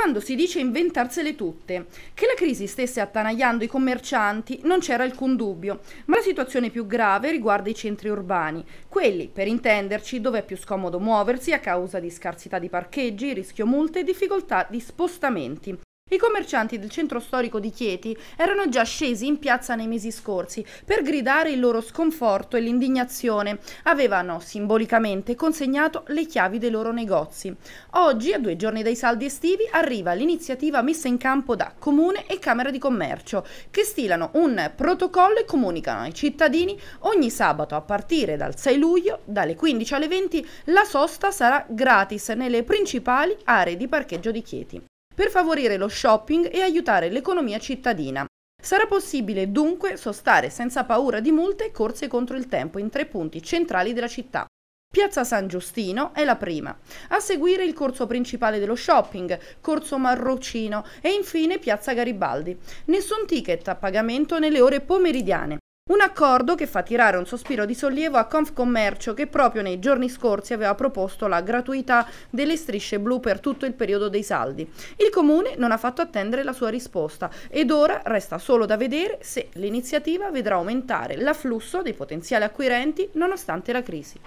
quando si dice inventarsele tutte. Che la crisi stesse attanagliando i commercianti non c'era alcun dubbio, ma la situazione più grave riguarda i centri urbani, quelli, per intenderci, dove è più scomodo muoversi a causa di scarsità di parcheggi, rischio multe e difficoltà di spostamenti. I commercianti del centro storico di Chieti erano già scesi in piazza nei mesi scorsi per gridare il loro sconforto e l'indignazione. Avevano simbolicamente consegnato le chiavi dei loro negozi. Oggi, a due giorni dai saldi estivi, arriva l'iniziativa messa in campo da Comune e Camera di Commercio, che stilano un protocollo e comunicano ai cittadini ogni sabato a partire dal 6 luglio, dalle 15 alle 20, la sosta sarà gratis nelle principali aree di parcheggio di Chieti per favorire lo shopping e aiutare l'economia cittadina. Sarà possibile dunque sostare senza paura di multe e corse contro il tempo in tre punti centrali della città. Piazza San Giustino è la prima, a seguire il corso principale dello shopping, corso Marrocino e infine Piazza Garibaldi. Nessun ticket a pagamento nelle ore pomeridiane. Un accordo che fa tirare un sospiro di sollievo a Confcommercio che proprio nei giorni scorsi aveva proposto la gratuità delle strisce blu per tutto il periodo dei saldi. Il comune non ha fatto attendere la sua risposta ed ora resta solo da vedere se l'iniziativa vedrà aumentare l'afflusso dei potenziali acquirenti nonostante la crisi.